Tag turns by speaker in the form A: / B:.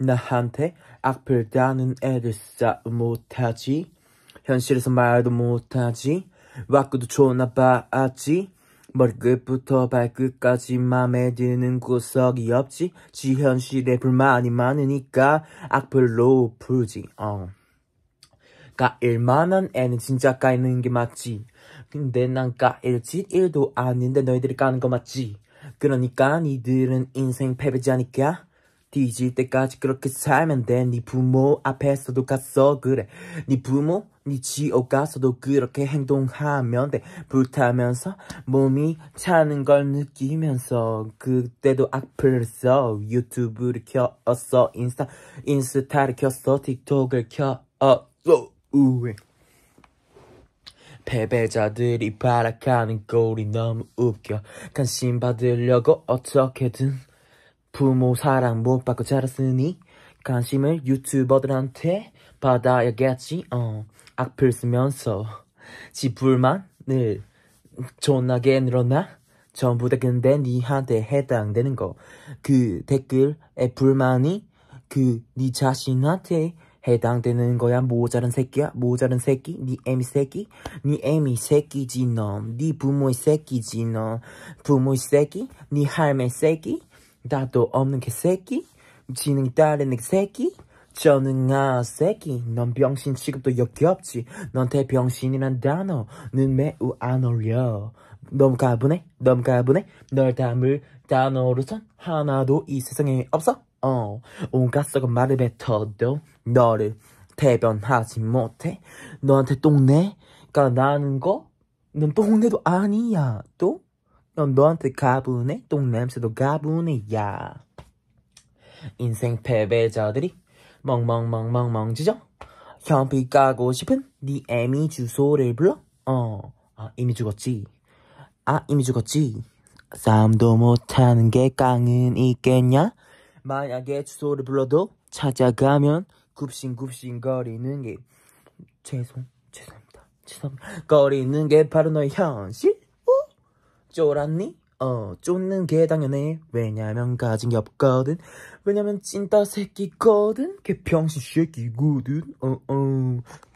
A: 나한테 악플 다는 애를 싸 못하지 현실에서 말도 못하지 와꾸도 좋나 봐았지 머리끝부터 발끝까지 맘에 드는 구석이 없지 지 현실에 불만이 많으니까 악플로 풀지 어. 까일만한 애는 진짜 까이는 게 맞지 근데 난 까일 짓일도 아닌데 너희들이 까는 거 맞지 그러니까 니들은 인생 패배자니까 뒤질 때까지 그렇게 살면 돼 네 부모 앞에서도 갔어 그래 네 부모 네 지옥 가서도 그렇게 행동하면 돼 불타면서 몸이 차는 걸 느끼면서 그때도 악플을 써 유튜브를 켰어 인스타 인스타를 켰어 틱톡을 켰어 우에 패배자들이 발악하는 꼴이 너무 웃겨 관심 받으려고 어떻게든 부모 사랑 못 받고 자랐으니 관심을 유튜버들한테 받아야겠지 어 악플 쓰면서 지 불만을 존나게 늘어나 전부 다 근데 니한테 해당되는 거그 댓글에 불만이 그니 자신한테 해당되는 거야 모자란 새끼야 모자란 새끼 니 애미 새끼 니 애미 새끼지 너니 부모의 새끼지 너 부모의 새끼 니 할매 새끼 나도 없는 개새끼 지능 는 다른 새끼 저는 아 새끼 넌 병신 취급도 역겹지 넌테병신이란 단어 는 매우 안 어울려 너무 가분해 너무 가분해 널 담을 단어로선 하나도 이 세상에 없어 어 온갖 썩은 말을 뱉어도 너를 대변하지 못해 너한테 똥내가 그러니까 나는 거넌 똥내도 아니야 또넌 너한테 가분해? 똥냄새도 가분해, 야. 인생 패배자들이 멍멍멍멍멍 지죠 현피 까고 싶은 네 애미 주소를 불러? 어, 아, 이미 죽었지. 아, 이미 죽었지. 싸움도 못하는 게 깡은 있겠냐? 만약에 주소를 불러도 찾아가면 굽신굽신거리는 게 죄송, 죄송합니다. 죄송합니다. 거리는 게 바로 너의 현실? 쫄았니? 어, 쫓는 게 당연해. 왜냐면 가진 게 없거든. 왜냐면 찐따 새끼거든. 개평신 새끼거든. 어, 어.